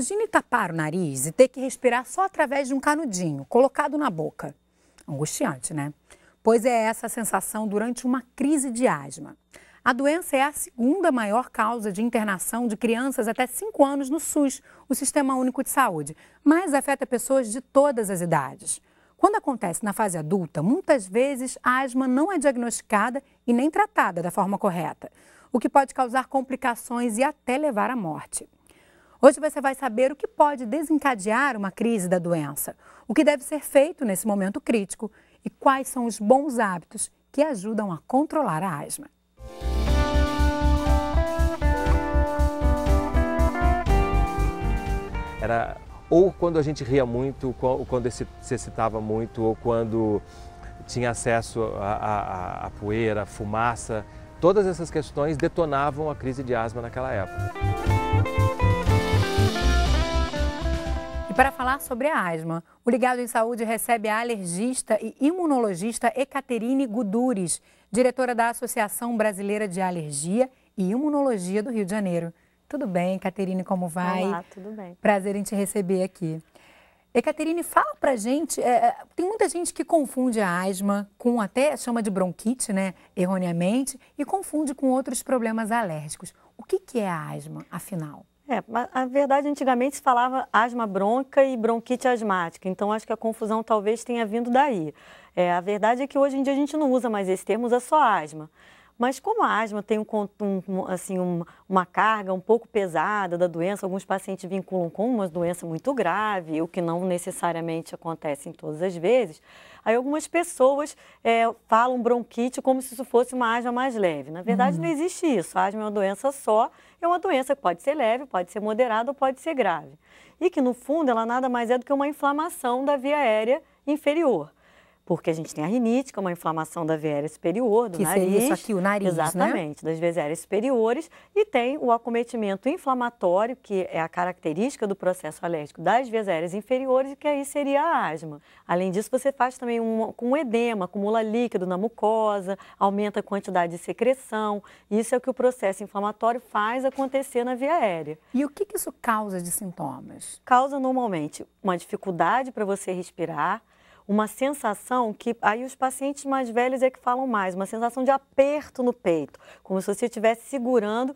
Imagine tapar o nariz e ter que respirar só através de um canudinho colocado na boca. Angustiante, né? Pois é essa a sensação durante uma crise de asma. A doença é a segunda maior causa de internação de crianças até 5 anos no SUS, o Sistema Único de Saúde, mas afeta pessoas de todas as idades. Quando acontece na fase adulta, muitas vezes a asma não é diagnosticada e nem tratada da forma correta, o que pode causar complicações e até levar à morte. Hoje você vai saber o que pode desencadear uma crise da doença, o que deve ser feito nesse momento crítico e quais são os bons hábitos que ajudam a controlar a asma. Era ou quando a gente ria muito, ou quando se excitava muito, ou quando tinha acesso à poeira, à fumaça. Todas essas questões detonavam a crise de asma naquela época. Para falar sobre a asma, o Ligado em Saúde recebe a alergista e imunologista Ecaterine Gudures, diretora da Associação Brasileira de Alergia e Imunologia do Rio de Janeiro. Tudo bem, Ecaterine, como vai? Olá, tudo bem. Prazer em te receber aqui. Ecaterine, fala pra gente, é, é, tem muita gente que confunde a asma com até chama de bronquite, né, erroneamente, e confunde com outros problemas alérgicos. O que, que é a asma, afinal? É, a verdade, antigamente se falava asma bronca e bronquite asmática, então acho que a confusão talvez tenha vindo daí. É, a verdade é que hoje em dia a gente não usa mais esse termo, usa só asma. Mas como a asma tem um, um, assim, um, uma carga um pouco pesada da doença, alguns pacientes vinculam com uma doença muito grave, o que não necessariamente acontece em todas as vezes, aí algumas pessoas é, falam bronquite como se isso fosse uma asma mais leve. Na verdade, uhum. não existe isso. A asma é uma doença só, é uma doença que pode ser leve, pode ser moderada ou pode ser grave. E que, no fundo, ela nada mais é do que uma inflamação da via aérea inferior porque a gente tem a rinite, que é uma inflamação da via aérea superior, do que nariz. Que seria isso aqui, o nariz, né? Exatamente, né? das aéreas superiores. E tem o acometimento inflamatório, que é a característica do processo alérgico das aéreas inferiores, e que aí seria a asma. Além disso, você faz também um, com edema, acumula líquido na mucosa, aumenta a quantidade de secreção. Isso é o que o processo inflamatório faz acontecer na via aérea. E o que, que isso causa de sintomas? Causa normalmente uma dificuldade para você respirar, uma sensação que aí os pacientes mais velhos é que falam mais, uma sensação de aperto no peito, como se você estivesse segurando,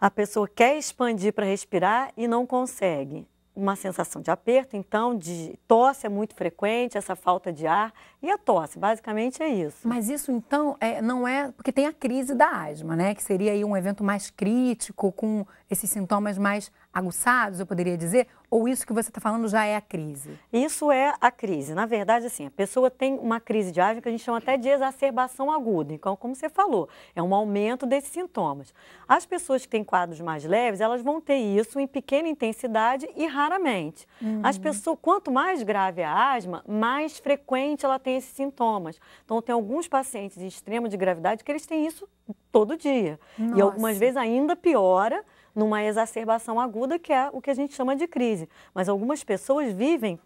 a pessoa quer expandir para respirar e não consegue. Uma sensação de aperto, então, de tosse é muito frequente, essa falta de ar e a tosse, basicamente é isso. Mas isso então é, não é. Porque tem a crise da asma, né? Que seria aí um evento mais crítico, com esses sintomas mais aguçados, eu poderia dizer? Ou isso que você está falando já é a crise? Isso é a crise. Na verdade, assim, a pessoa tem uma crise de asma que a gente chama até de exacerbação aguda. Então, como você falou, é um aumento desses sintomas. As pessoas que têm quadros mais leves, elas vão ter isso em pequena intensidade e raramente. Uhum. As pessoas, quanto mais grave a asma, mais frequente ela tem têm esses sintomas. Então, tem alguns pacientes em extremo de gravidade que eles têm isso todo dia. Nossa. E algumas vezes ainda piora numa exacerbação aguda, que é o que a gente chama de crise. Mas algumas pessoas vivem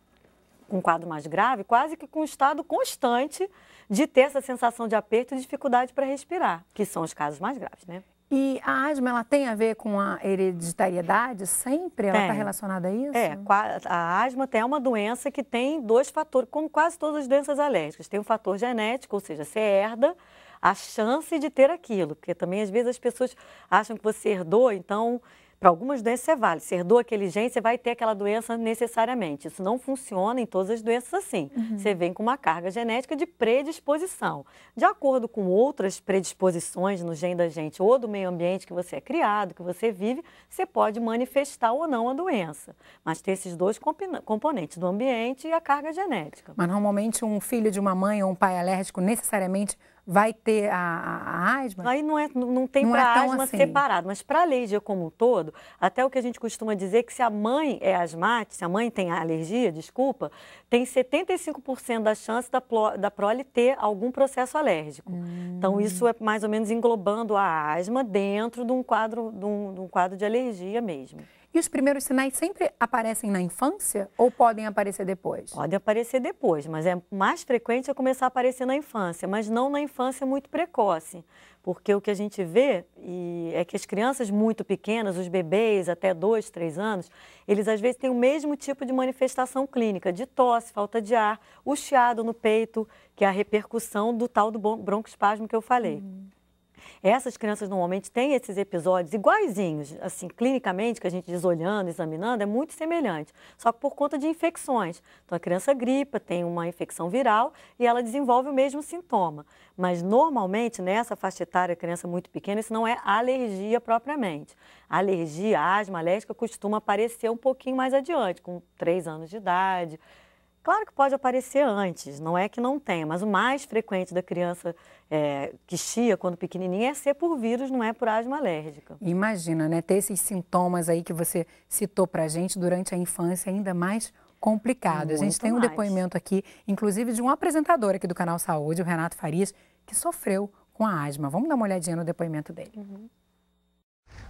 com um quadro mais grave, quase que com um estado constante de ter essa sensação de aperto e dificuldade para respirar, que são os casos mais graves, né? E a asma, ela tem a ver com a hereditariedade sempre? Ela está relacionada a isso? É, a asma tem uma doença que tem dois fatores, como quase todas as doenças alérgicas. Tem um fator genético, ou seja, você herda a chance de ter aquilo, porque também às vezes as pessoas acham que você herdou, então para algumas doenças é válido. Se herdou aquele gene, você vai ter aquela doença necessariamente. Isso não funciona em todas as doenças assim. Uhum. Você vem com uma carga genética de predisposição. De acordo com outras predisposições no gene da gente ou do meio ambiente que você é criado, que você vive, você pode manifestar ou não a doença. Mas tem esses dois componentes, do ambiente e a carga genética. Mas normalmente um filho de uma mãe ou um pai alérgico necessariamente vai ter a, a, a asma? Aí não, é, não tem para é asma assim. separado, mas para a alergia como um todo, até o que a gente costuma dizer que se a mãe é asmática, se a mãe tem alergia, desculpa, tem 75% da chance da, da prole ter algum processo alérgico. Então, hum. Então isso é mais ou menos englobando a asma dentro de um quadro de um, de um quadro de alergia mesmo. E os primeiros sinais sempre aparecem na infância ou podem aparecer depois? Pode aparecer depois, mas é mais frequente é começar a aparecer na infância, mas não na infância muito precoce. Porque o que a gente vê é que as crianças muito pequenas, os bebês até 2, 3 anos, eles às vezes têm o mesmo tipo de manifestação clínica, de tosse, falta de ar, o chiado no peito, que é a repercussão do tal do broncoespasmo que eu falei. Uhum. Essas crianças normalmente têm esses episódios iguaizinhos, assim, clinicamente, que a gente diz olhando, examinando, é muito semelhante, só que por conta de infecções. Então a criança gripa, tem uma infecção viral e ela desenvolve o mesmo sintoma. Mas normalmente nessa faixa etária, criança muito pequena, isso não é alergia propriamente. A alergia, a asma alérgica costuma aparecer um pouquinho mais adiante, com 3 anos de idade, Claro que pode aparecer antes, não é que não tenha, mas o mais frequente da criança é, que chia quando pequenininha é ser por vírus, não é por asma alérgica. Imagina, né? Ter esses sintomas aí que você citou para gente durante a infância ainda mais complicado. Muito a gente tem um depoimento aqui, inclusive de um apresentador aqui do Canal Saúde, o Renato Farias, que sofreu com a asma. Vamos dar uma olhadinha no depoimento dele. Uhum.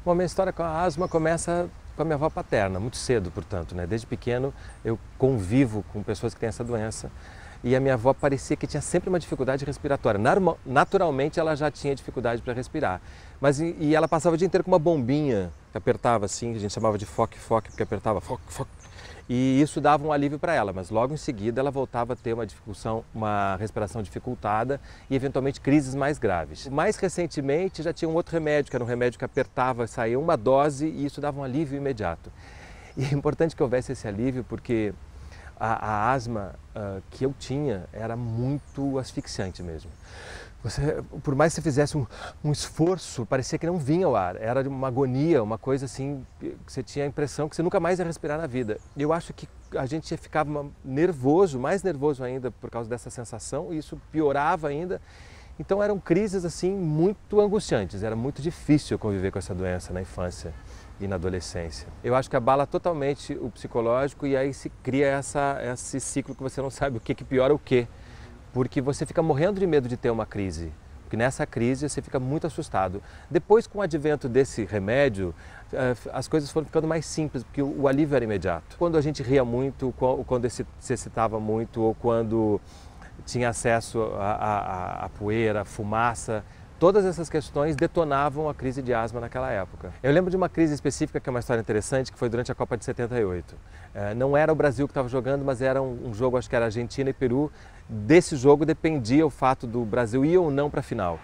Bom, minha história com a asma começa com a minha avó paterna, muito cedo, portanto. Né? Desde pequeno eu convivo com pessoas que têm essa doença e a minha avó parecia que tinha sempre uma dificuldade respiratória. Naturalmente ela já tinha dificuldade para respirar, mas e ela passava o dia inteiro com uma bombinha que apertava assim, que a gente chamava de foque-foque, porque apertava foque-foque e isso dava um alívio para ela, mas logo em seguida ela voltava a ter uma, uma respiração dificultada e eventualmente crises mais graves. Mais recentemente já tinha um outro remédio, que era um remédio que apertava, saía uma dose e isso dava um alívio imediato. E é importante que houvesse esse alívio porque a, a asma uh, que eu tinha era muito asfixiante mesmo. Você, por mais que você fizesse um, um, esforço, parecia que não vinha ao ar. Era uma agonia, uma coisa assim, que você tinha a impressão que você nunca mais ia respirar na vida. E eu acho que a gente ficava nervoso, mais nervoso ainda por causa dessa sensação, e isso piorava ainda. Então eram crises assim muito angustiantes, era muito difícil conviver com essa doença na infância e na adolescência. Eu acho que abala totalmente o psicológico e aí se cria essa, esse ciclo que você não sabe o que, que piora o que porque você fica morrendo de medo de ter uma crise. Porque nessa crise você fica muito assustado. Depois, com o advento desse remédio, eh, as coisas foram ficando mais simples, porque o alívio era imediato. Quando a gente ria muito, quando se excitava muito, ou quando tinha acesso à poeira, à fumaça, Todas essas questões detonavam a crise de asma naquela época. Eu lembro de uma crise específica, que é uma história interessante, que foi durante a Copa de 78. Eh, não era o Brasil que estava jogando, mas era um, jogo, acho que era Argentina e Peru, desse jogo dependia o fato do Brasil ir ou não para a final.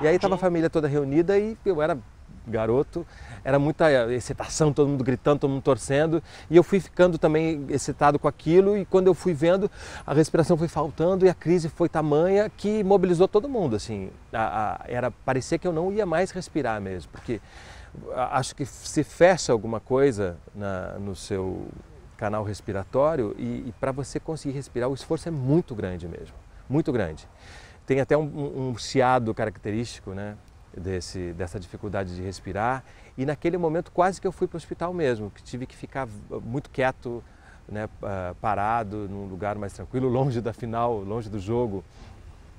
E aí estava a família toda reunida e eu era garoto, era muita eh, excitação, todo mundo gritando, todo mundo torcendo, e eu fui ficando também excitado com aquilo, e quando eu fui vendo, a respiração foi faltando e a crise foi tamanha que mobilizou todo mundo, assim, a, a, era parecer que eu não ia mais respirar mesmo, porque acho que se fecha alguma coisa na, no seu canal respiratório e, e para você conseguir respirar o esforço é muito grande mesmo, muito grande. Tem até um, um chiado característico, né? Desse, dessa dificuldade de respirar e naquele momento quase que eu fui para o hospital mesmo, que tive que ficar muito quieto, né, parado num lugar mais tranquilo, longe da final, longe do jogo,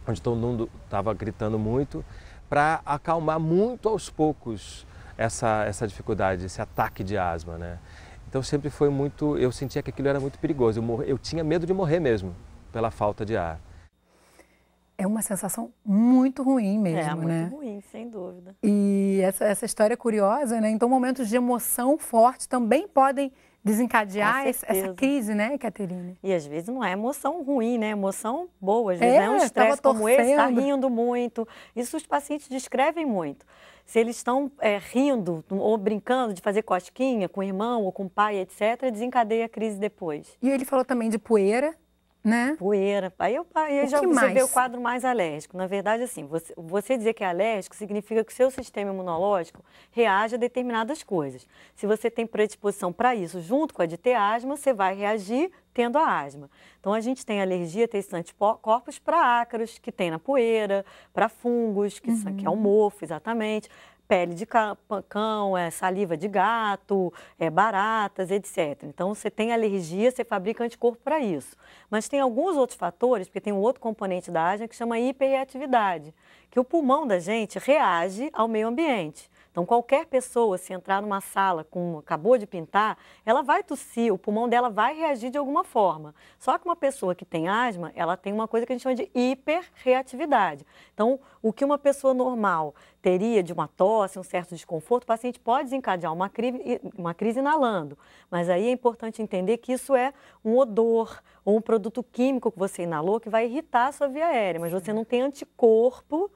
onde todo mundo estava gritando muito, para acalmar muito aos poucos essa, essa dificuldade, esse ataque de asma, né? Então sempre foi muito, eu sentia que aquilo era muito perigoso, eu, mor, eu tinha medo de morrer mesmo pela falta de ar. É uma sensação muito ruim mesmo, é, muito né? ruim, sem dúvida. E essa, essa história é curiosa, né? Então momentos de emoção forte também podem desencadear essa, crise, né, Caterina? E às vezes não é emoção ruim, né? Emoção boa, às vezes é, é um estresse como esse, está rindo muito. Isso os pacientes descrevem muito. Se eles estão é, rindo ou brincando de fazer cosquinha com o irmão ou com o pai, etc., desencadeia a crise depois. E ele falou também de poeira, né? Poeira. Aí, eu, aí já percebi o quadro mais alérgico. Na verdade, assim, você, você, dizer que é alérgico significa que o seu sistema imunológico reage a determinadas coisas. Se você tem predisposição para isso, junto com a de ter asma, você vai reagir tendo a asma. Então, a gente tem alergia a esses anticorpos para ácaros, que tem na poeira, para fungos, que, uhum. que é uhum. o mofo, exatamente pele de cão, é saliva de gato, é baratas, etc. Então, você tem alergia, você fabrica anticorpo para isso. Mas tem alguns outros fatores, porque tem um outro componente da asma que chama hiperreatividade, que o pulmão da gente reage ao meio ambiente. Então, qualquer pessoa, se entrar numa sala com acabou de pintar, ela vai tossir, o pulmão dela vai reagir de alguma forma. Só que uma pessoa que tem asma, ela tem uma coisa que a gente chama de hiperreatividade. Então, o que uma pessoa normal teria de uma tosse, um certo desconforto, o paciente pode desencadear uma crise, uma crise inalando. Mas aí é importante entender que isso é um odor ou um produto químico que você inalou que vai irritar a sua via aérea, mas você não tem anticorpo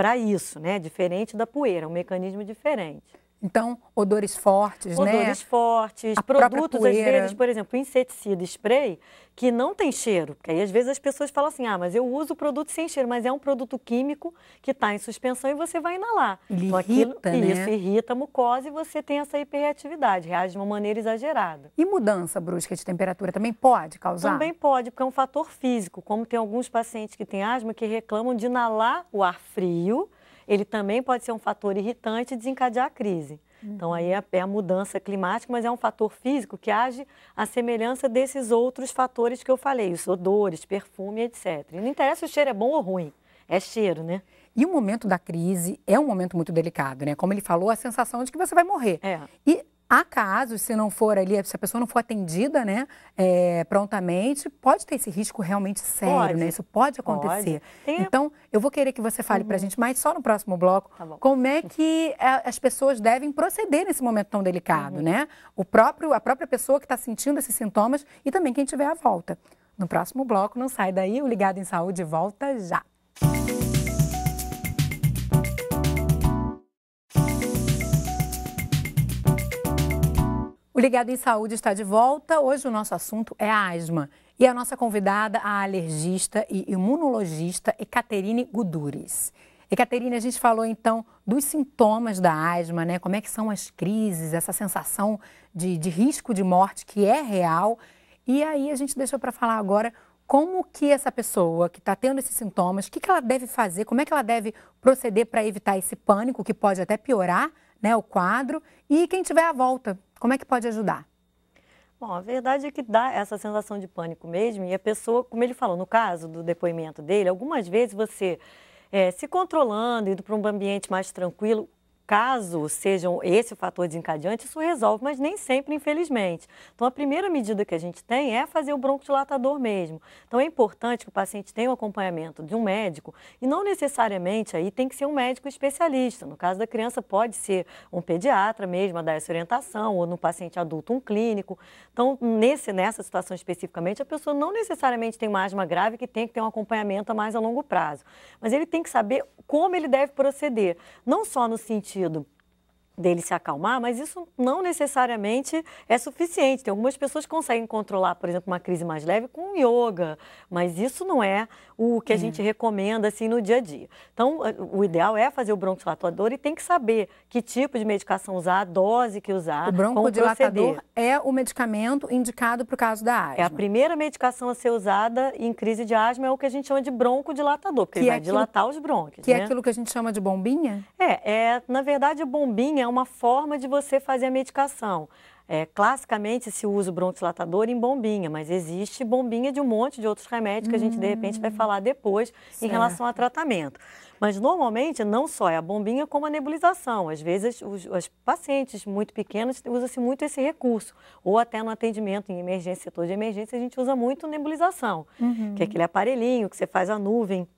para isso, né? Diferente da poeira, é um mecanismo diferente. Então, odores fortes, odores né? Odores fortes, a produtos, às vezes, por exemplo, inseticida, spray, que não tem cheiro. Porque aí, às vezes, as pessoas falam assim, ah, mas eu uso o produto sem cheiro, mas é um produto químico que está em suspensão e você vai inalar. Ele então, aquilo, irrita, né? Isso, irrita a mucosa e você tem essa hiperreatividade, reage de uma maneira exagerada. E mudança brusca de temperatura também pode causar? Também pode, porque é um fator físico. Como tem alguns pacientes que têm asma que reclamam de inalar o ar frio ele também pode ser um fator irritante e desencadear a crise. Uhum. Então, aí é, é a mudança climática, mas é um fator físico que age à semelhança desses outros fatores que eu falei, os odores, perfume, etc. E não interessa se o cheiro é bom ou ruim, é cheiro, né? E o momento da crise é um momento muito delicado, né? Como ele falou, a sensação de que você vai morrer. É. E Há casos, se não for ali, se a pessoa não for atendida, né, é, prontamente, pode ter esse risco realmente sério, né? pode. né? Isso pode acontecer. Pode. Então, eu vou querer que você fale uhum. para a gente, mas só no próximo bloco, tá como é que as pessoas devem proceder nesse momento tão delicado, uhum. né? O próprio, a própria pessoa que está sentindo esses sintomas e também quem tiver à volta. No próximo bloco, não sai daí, o Ligado em Saúde volta já. Música O Ligado em Saúde está de volta. Hoje o nosso assunto é a asma. E a nossa convidada, a alergista e imunologista Ecaterine Guduris. Ecaterine, a gente falou então dos sintomas da asma, né? Como é que são as crises, essa sensação de, de risco de morte que é real. E aí a gente deixou para falar agora como que essa pessoa que está tendo esses sintomas, o que, que ela deve fazer, como é que ela deve proceder para evitar esse pânico que pode até piorar né, o quadro e quem tiver à volta como é que pode ajudar? Bom, a verdade é que dá essa sensação de pânico mesmo e a pessoa, como ele falou no caso do depoimento dele, algumas vezes você é, se controlando, indo para um ambiente mais tranquilo, caso sejam esse o fator desencadeante, isso resolve, mas nem sempre, infelizmente. Então, a primeira medida que a gente tem é fazer o broncodilatador mesmo. Então, é importante que o paciente tenha o um acompanhamento de um médico e não necessariamente aí tem que ser um médico especialista. No caso da criança, pode ser um pediatra mesmo a dar essa orientação ou no paciente adulto, um clínico. Então, nesse, nessa situação especificamente, a pessoa não necessariamente tem uma asma grave que tem que ter um acompanhamento a mais a longo prazo. Mas ele tem que saber como ele deve proceder, não só no sentido yatıyordum. dele se acalmar, mas isso não necessariamente é suficiente. Tem algumas pessoas que conseguem controlar, por exemplo, uma crise mais leve com yoga, mas isso não é o que a é. gente recomenda assim no dia a dia. Então, o ideal é fazer o broncodilatador e tem que saber que tipo de medicação usar, a dose que usar. O broncodilatador é o medicamento indicado para o caso da asma. É a primeira medicação a ser usada em crise de asma é o que a gente chama de broncodilatador, porque que ele é vai aquilo, dilatar os bronquios. Que é né? é aquilo que a gente chama de bombinha? É, é na verdade, a bombinha é uma forma de você fazer a medicação. É, classicamente se usa o broncodilatador em bombinha, mas existe bombinha de um monte de outros remédios hum. que a gente de repente vai hum. falar depois certo. em relação a tratamento. Mas normalmente não só é a bombinha como a nebulização. Às vezes os, os pacientes muito pequenos usa-se muito esse recurso. Ou até no atendimento em emergência, setor de emergência, a gente usa muito nebulização, uhum. que é aquele aparelhinho que você faz a nuvem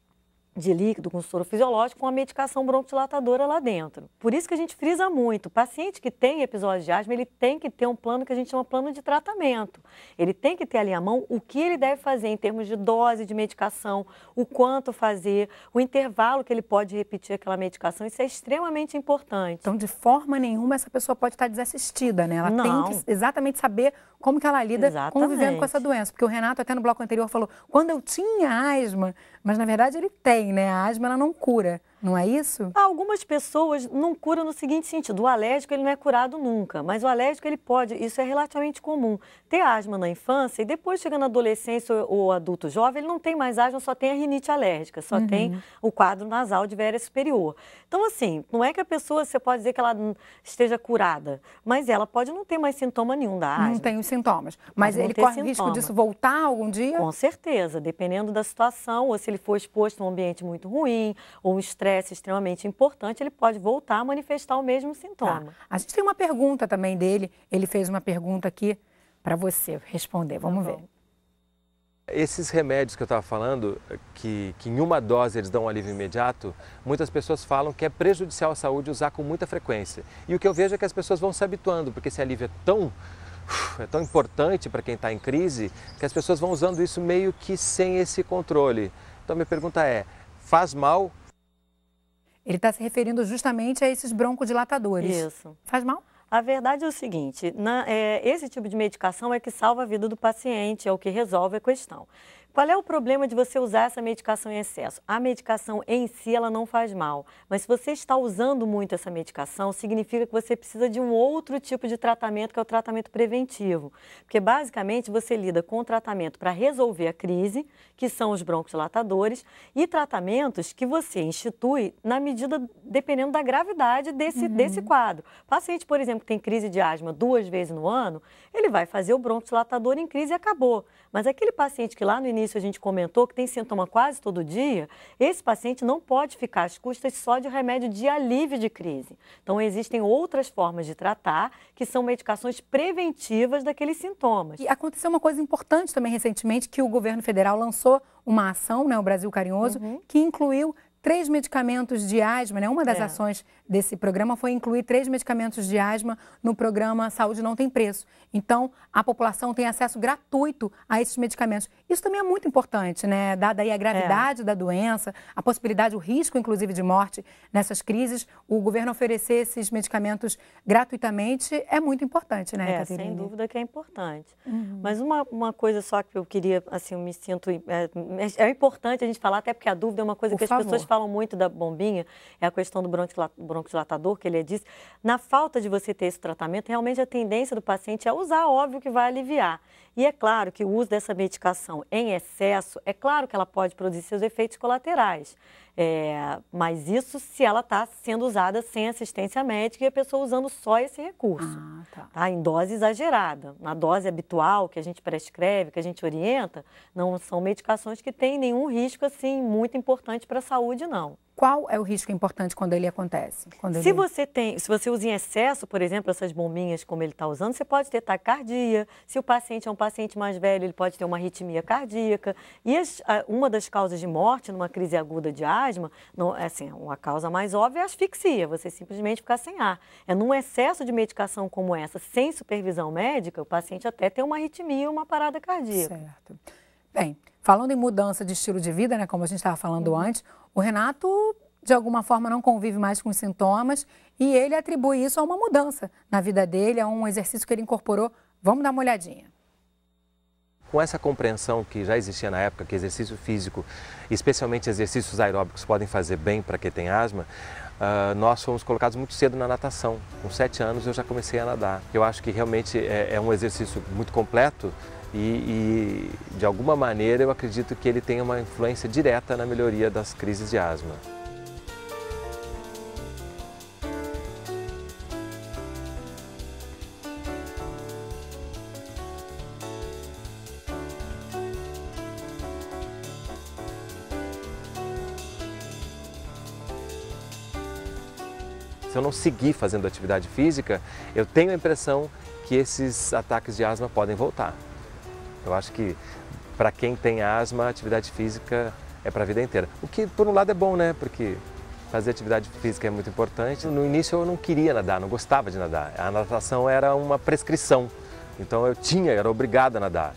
de líquido com soro fisiológico com a medicação broncodilatadora lá dentro. Por isso que a gente frisa muito, o paciente que tem episódio de asma, ele tem que ter um plano que a gente chama plano de tratamento. Ele tem que ter ali à mão o que ele deve fazer em termos de dose de medicação, o quanto fazer, o intervalo que ele pode repetir aquela medicação, isso é extremamente importante. Então, de forma nenhuma essa pessoa pode estar desassistida, né? Ela Não. tem que exatamente saber como que ela lida Exatamente. convivendo com essa doença. Porque o Renato até no bloco anterior falou, quando eu tinha asma, mas na verdade ele tem, né? A asma ela não cura. Não é isso? Algumas pessoas não curam no seguinte sentido: o alérgico ele não é curado nunca, mas o alérgico ele pode, isso é relativamente comum, ter asma na infância e depois chega na adolescência ou adulto jovem, ele não tem mais asma, só tem a rinite alérgica, só uhum. tem o quadro nasal de véria superior. Então, assim, não é que a pessoa, você pode dizer que ela esteja curada, mas ela pode não ter mais sintoma nenhum da asma. Não tem os sintomas, mas, mas ele corre sintoma. risco disso voltar algum dia? Com certeza, dependendo da situação, ou se ele for exposto a um ambiente muito ruim, ou um estresse parece extremamente importante, ele pode voltar a manifestar o mesmo sintoma. Tá. a gente tem uma pergunta também dele, ele fez uma pergunta aqui para você responder, tá vamos tá ver. Esses remédios que eu estava falando, que, que em uma dose eles dão um alívio imediato, muitas pessoas falam que é prejudicial à saúde usar com muita frequência. E o que eu vejo é que as pessoas vão se habituando, porque esse alívio é tão é tão importante para quem está em crise que as pessoas vão usando isso meio que sem esse controle. Então, minha pergunta é: faz mal ele está se referindo justamente a esses broncodilatadores. Isso. Faz mal? A verdade é o seguinte: na, é, esse tipo de medicação é que salva a vida do paciente, é o que resolve a questão. Qual é o problema de você usar essa medicação em excesso? A medicação em si ela não faz mal, mas se você está usando muito essa medicação, significa que você precisa de um outro tipo de tratamento, que é o tratamento preventivo. Porque basicamente você lida com o tratamento para resolver a crise, que são os broncodilatadores, e tratamentos que você institui na medida dependendo da gravidade desse, uhum. desse quadro. Paciente, por exemplo, que tem crise de asma duas vezes no ano, ele vai fazer o broncodilatador em crise e acabou. Mas aquele paciente que lá no início início a gente comentou que tem sintoma quase todo dia, esse paciente não pode ficar às custas só de remédio de alívio de crise. Então, existem outras formas de tratar, que são medicações preventivas daqueles sintomas. E aconteceu uma coisa importante também recentemente, que o governo federal lançou uma ação, né, o Brasil Carinhoso, uhum. que incluiu três medicamentos de asma, né? Uma das é. ações desse programa foi incluir três medicamentos de asma no programa Saúde Não Tem Preço. Então, a população tem acesso gratuito a esses medicamentos. Isso também é muito importante, né? Dada aí a gravidade é. da doença, a possibilidade, o risco, inclusive, de morte nessas crises, o governo oferecer esses medicamentos gratuitamente é muito importante, né, é, Sem dúvida que é importante. Uhum. Mas uma, uma coisa só que eu queria, assim, eu me sinto... É, é importante a gente falar, até porque a dúvida é uma coisa Por que as pessoas falam muito da bombinha é a questão do broncodilatador, que ele disse. Na falta de você ter esse tratamento, realmente a tendência do paciente é usar, óbvio que vai aliviar. E é claro que o uso dessa medicação em excesso, é claro que ela pode produzir seus efeitos colaterais. É, mas isso se ela está sendo usada sem assistência médica e a pessoa usando só esse recurso, ah, tá. tá. em dose exagerada. Na dose habitual que a gente prescreve, que a gente orienta, não são medicações que têm nenhum risco assim muito importante para a saúde, não qual é o risco importante quando ele acontece? Quando ele... se você tem, se você usa em excesso, por exemplo, essas bombinhas como ele está usando, você pode ter taquicardia. Se o paciente é um paciente mais velho, ele pode ter uma arritmia cardíaca. E as, uma das causas de morte numa crise aguda de asma, não, é assim, uma causa mais óbvia é a asfixia, você simplesmente ficar sem ar. É num excesso de medicação como essa, sem supervisão médica, o paciente até tem uma arritmia, uma parada cardíaca. Certo. Bem, Falando em mudança de estilo de vida, né, como a gente estava falando uhum. antes, o Renato de alguma forma não convive mais com os sintomas e ele atribui isso a uma mudança na vida dele, a um exercício que ele incorporou. Vamos dar uma olhadinha. Com essa compreensão que já existia na época, que exercício físico, especialmente exercícios aeróbicos, podem fazer bem para quem tem asma, Uh, nós fomos colocados muito cedo na natação. Com sete anos eu já comecei a nadar. Eu acho que realmente é, é um exercício muito completo e, e, de alguma maneira eu acredito que ele tem uma influência direta na melhoria das crises de asma. Se eu não seguir fazendo atividade física, eu tenho a impressão que esses ataques de asma podem voltar. Eu acho que para quem tem asma, atividade física é para a vida inteira. O que por um lado é bom, né? Porque fazer atividade física é muito importante. No início eu não queria nadar, não gostava de nadar. A natação era uma prescrição. Então eu tinha, eu era obrigado a nadar.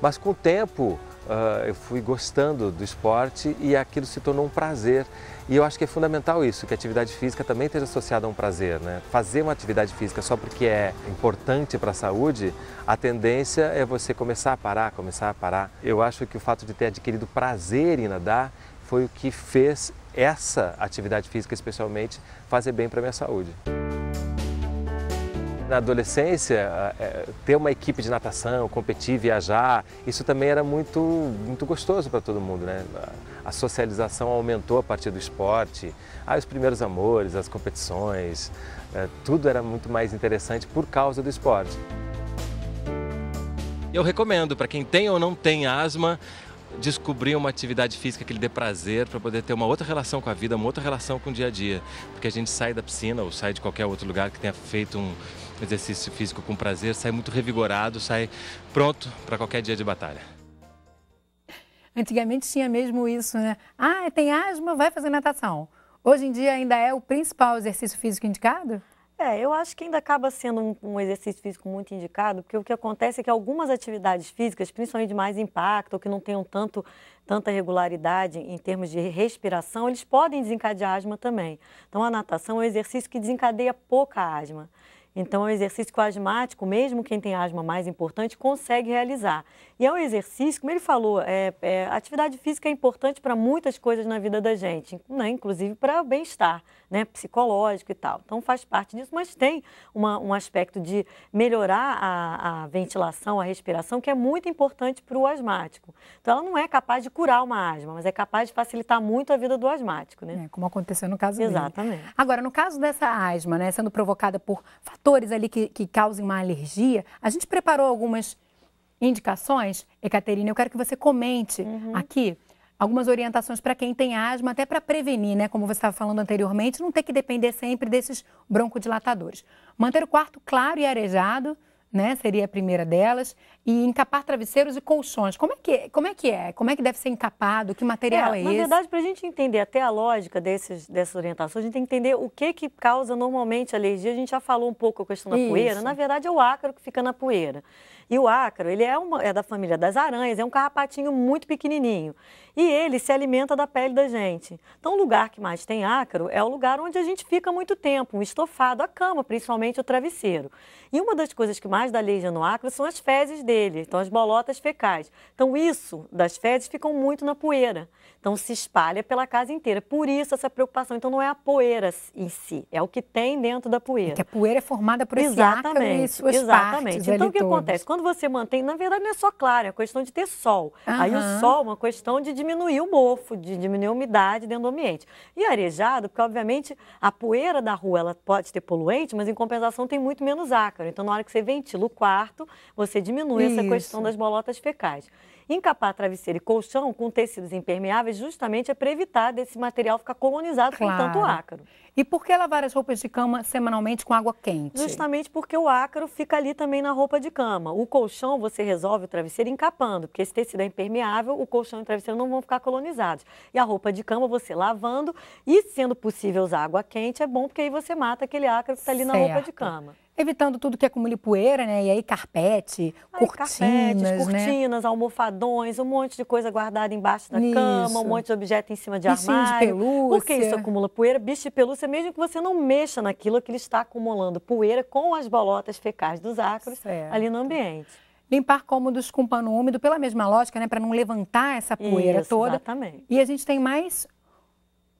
Mas com o tempo uh, eu fui gostando do esporte e aquilo se tornou um prazer. E eu acho que é fundamental isso, que a atividade física também esteja associada a um prazer. Né? Fazer uma atividade física só porque é importante para a saúde, a tendência é você começar a parar, começar a parar. Eu acho que o fato de ter adquirido prazer em nadar foi o que fez essa atividade física, especialmente, fazer bem para a minha saúde na adolescência, é, ter uma equipe de natação, competir, viajar, isso também era muito, muito gostoso para todo mundo, né? A socialização aumentou a partir do esporte, ah, os primeiros amores, as competições, é, tudo era muito mais interessante por causa do esporte. Eu recomendo para quem tem ou não tem asma, descobrir uma atividade física que lhe dê prazer, para poder ter uma outra relação com a vida, uma outra relação com o dia a dia. Porque a gente sai da piscina ou sai de qualquer outro lugar que tenha feito um exercício físico com prazer, sai muito revigorado, sai pronto para qualquer dia de batalha. Antigamente tinha mesmo isso, né? Ah, tem asma, vai fazer natação. Hoje em dia ainda é o principal exercício físico indicado? É, eu acho que ainda acaba sendo um, um, exercício físico muito indicado, porque o que acontece é que algumas atividades físicas, principalmente de mais impacto, ou que não tenham tanto, tanta regularidade em termos de respiração, eles podem desencadear asma também. Então, a natação é um exercício que desencadeia pouca asma. Então, é um exercício que o asmático, mesmo quem tem asma mais importante, consegue realizar. E é um exercício, como ele falou, é, é atividade física é importante para muitas coisas na vida da gente, né? inclusive para o bem-estar né? psicológico e tal. Então, faz parte disso, mas tem uma, um aspecto de melhorar a, a ventilação, a respiração, que é muito importante para o asmático. Então, ela não é capaz de curar uma asma, mas é capaz de facilitar muito a vida do asmático. Né? É, como aconteceu no caso Exatamente. dele. Exatamente. Agora, no caso dessa asma, né, sendo provocada por fatores ali que, que causem uma alergia. A gente preparou algumas indicações, Ecaterina, eu quero que você comente uhum. aqui algumas orientações para quem tem asma, até para prevenir, né? Como você estava falando anteriormente, não ter que depender sempre desses broncodilatadores. Manter o quarto claro e arejado, né? Seria a primeira delas. E encapar travesseiros e colchões. Como é que, como é, que é? Como é que deve ser encapado? Que material é, é na esse? Na verdade, para a gente entender até a lógica desses, dessas orientações, a gente tem que entender o que, que causa normalmente alergia. A gente já falou um pouco a questão da Isso. poeira. Na verdade, é o ácaro que fica na poeira. E o ácaro, ele é, uma, é da família das aranhas, é um carrapatinho muito pequenininho. E ele se alimenta da pele da gente. Então, o lugar que mais tem ácaro é o lugar onde a gente fica muito tempo, um estofado, a cama, principalmente o travesseiro. E uma das coisas que mais dá leija no ácaro são as fezes dele, então as bolotas fecais. Então, isso das fezes ficam muito na poeira. Então se espalha pela casa inteira. Por isso essa preocupação. Então não é a poeira em si, é o que tem dentro da poeira. Porque a poeira é formada por exatamente, esse ácaro e suas Exatamente. Partes, então o que todos. acontece? Quando você mantém, na verdade não é só claro, é questão de ter sol. Uhum. Aí o sol é uma questão de diminuir o mofo, de diminuir a umidade dentro do ambiente. E arejado, porque obviamente a poeira da rua ela pode ter poluente, mas em compensação tem muito menos ácaro. Então na hora que você ventila o quarto, você diminui isso. essa questão das bolotas fecais. Encapar travesseiro e colchão com tecidos impermeáveis justamente é para evitar desse material ficar colonizado claro. com tanto ácaro. E por que lavar as roupas de cama semanalmente com água quente? Justamente porque o ácaro fica ali também na roupa de cama. O colchão você resolve o travesseiro encapando, porque esse tecido é impermeável, o colchão e o travesseiro não vão ficar colonizados. E a roupa de cama você lavando e, sendo possível usar água quente, é bom porque aí você mata aquele ácaro que está ali certo. na roupa de cama evitando tudo que acumule poeira, né? E aí carpete, aí, cortinas, carpetes, né? cortinas, né? almofadões, um monte de coisa guardada embaixo da isso. cama, um monte de objeto em cima de Bichinho armário. de pelúcia. Porque isso acumula poeira, bicho de pelúcia, mesmo que você não mexa naquilo que ele está acumulando poeira com as bolotas fecais dos ácaros certo. ali no ambiente limpar cômodos com pano úmido, pela mesma lógica, né, para não levantar essa poeira Isso, toda. Exatamente. E a gente tem mais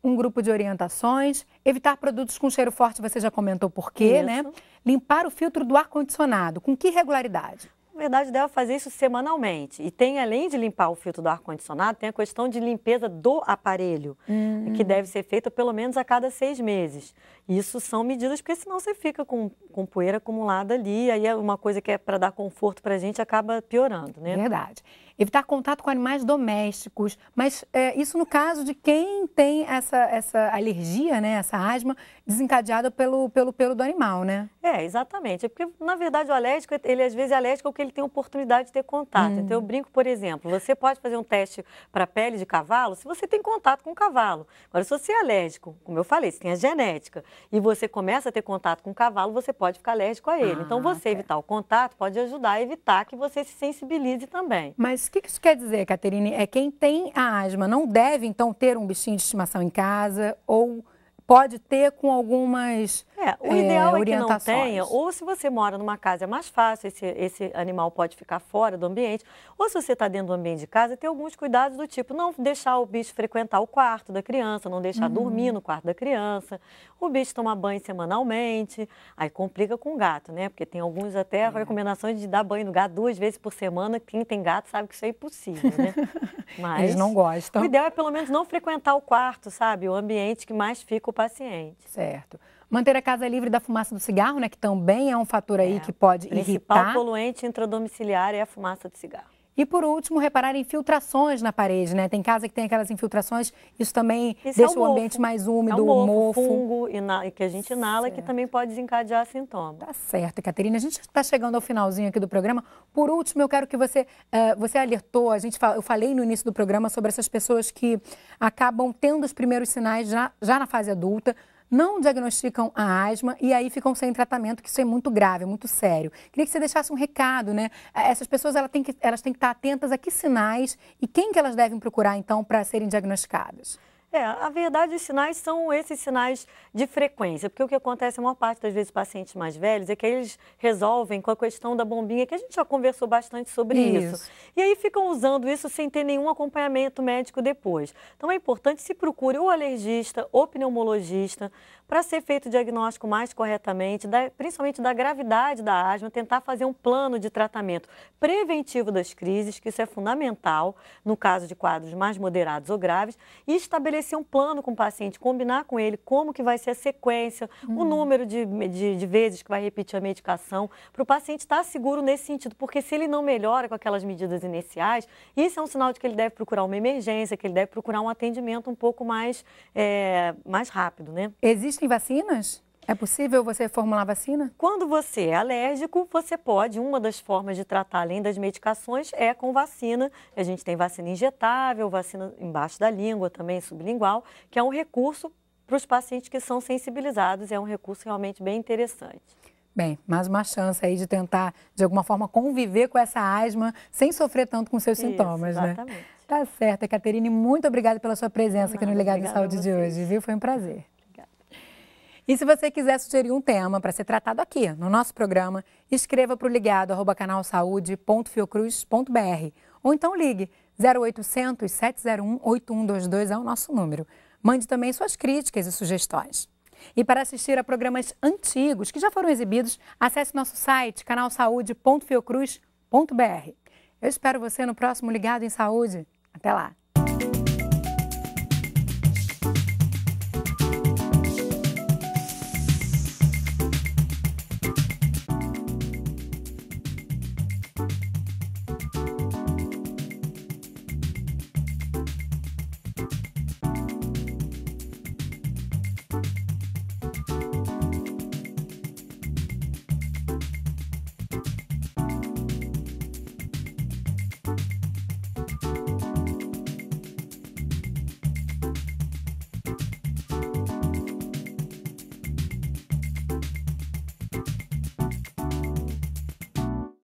um grupo de orientações, evitar produtos com cheiro forte, você já comentou por quê, né? Isso. né? Limpar o filtro do ar-condicionado, com que regularidade? Na verdade, deve fazer isso semanalmente. E tem, além de limpar o filtro do ar-condicionado, tem a questão de limpeza do aparelho, hum. que deve ser feita pelo menos a cada seis meses. Isso são medidas, porque senão você fica com, com poeira acumulada ali, aí é uma coisa que é para dar conforto para a gente acaba piorando, né? Verdade evitar contato com animais domésticos. Mas é, isso no caso de quem tem essa, essa alergia, né, essa asma desencadeada pelo, pelo pelo do animal, né? É, exatamente. É porque, na verdade, o alérgico, ele às vezes é alérgico porque ele tem oportunidade de ter contato. Hum. Então, eu brinco, por exemplo, você pode fazer um teste para pele de cavalo se você tem contato com o cavalo. Agora, se você é alérgico, como eu falei, se tem a genética, e você começa a ter contato com o cavalo, você pode ficar alérgico a ele. Então, ah, então, você evitar o contato pode ajudar a evitar que você se sensibilize também. Mas o que, isso quer dizer, Caterine? É quem tem a asma não deve, então, ter um bichinho de estimação em casa ou pode ter com algumas é, o é, ideal é, é que não tenha, ou se você mora numa casa é mais fácil, esse, esse animal pode ficar fora do ambiente, ou se você está dentro do ambiente de casa, ter alguns cuidados do tipo não deixar o bicho frequentar o quarto da criança, não deixar uhum. dormir no quarto da criança, o bicho tomar banho semanalmente, aí complica com o gato, né? Porque tem alguns até é. recomendações de dar banho no gato duas vezes por semana, quem tem gato sabe que isso é impossível, né? Mas Eles não gostam. O ideal é pelo menos não frequentar o quarto, sabe? O ambiente que mais fica o paciente. Certo. Manter a casa livre da fumaça do cigarro, né, que também é um fator aí é, que pode principal irritar. O principal poluente intradomiciliar é a fumaça do cigarro. E por último, reparar infiltrações na parede, né? Tem casa que tem aquelas infiltrações, isso também isso é deixa é o, o ambiente mais úmido, é o mofo, mofo. fungo que a gente inala certo. que também pode desencadear sintomas. Tá certo, Caterina. A gente está chegando ao finalzinho aqui do programa. Por último, eu quero que você, uh, você alertou, a gente eu falei no início do programa sobre essas pessoas que acabam tendo os primeiros sinais já, já na fase adulta, não diagnosticam a asma e aí ficam sem tratamento, que isso é muito grave, muito sério. Queria que você deixasse um recado, né? Essas pessoas elas têm que, elas têm que estar atentas a que sinais e quem que elas devem procurar, então, para serem diagnosticadas. É, a verdade, os sinais são esses sinais de frequência, porque o que acontece a maior parte das vezes pacientes mais velhos é que eles resolvem com a questão da bombinha, que a gente já conversou bastante sobre isso. isso. E aí ficam usando isso sem ter nenhum acompanhamento médico depois. Então é importante se procure o alergista, o pneumologista, para ser feito o diagnóstico mais corretamente, da, principalmente da gravidade da asma, tentar fazer um plano de tratamento preventivo das crises, que isso é fundamental no caso de quadros mais moderados ou graves, e estabelecer um plano com o paciente, combinar com ele como que vai ser a sequência, hum. o uhum. número de, de, de vezes que vai repetir a medicação, para o paciente estar tá seguro nesse sentido, porque se ele não melhora com aquelas medidas iniciais, isso é um sinal de que ele deve procurar uma emergência, que ele deve procurar um atendimento um pouco mais, é, mais rápido, né? Existe Existem vacinas? É possível você formular vacina? Quando você é alérgico, você pode. Uma das formas de tratar, além das medicações, é com vacina. A gente tem vacina injetável, vacina embaixo da língua também, sublingual, que é um recurso para os pacientes que são sensibilizados. É um recurso realmente bem interessante. Bem, mais uma chance aí de tentar, de alguma forma, conviver com essa asma sem sofrer tanto com seus Isso, sintomas, né? exatamente. né? Tá certo, Caterine, muito obrigada pela sua presença Não, aqui no Legado de Saúde de hoje, viu? Foi um prazer. E se você quiser sugerir um tema para ser tratado aqui no nosso programa, escreva para o ligado arroba ou então ligue 0800 701 8122 é o nosso número. Mande também suas críticas e sugestões. E para assistir a programas antigos que já foram exibidos, acesse nosso site canalsaude.fiocruz.br. Eu espero você no próximo Ligado em Saúde. Até lá!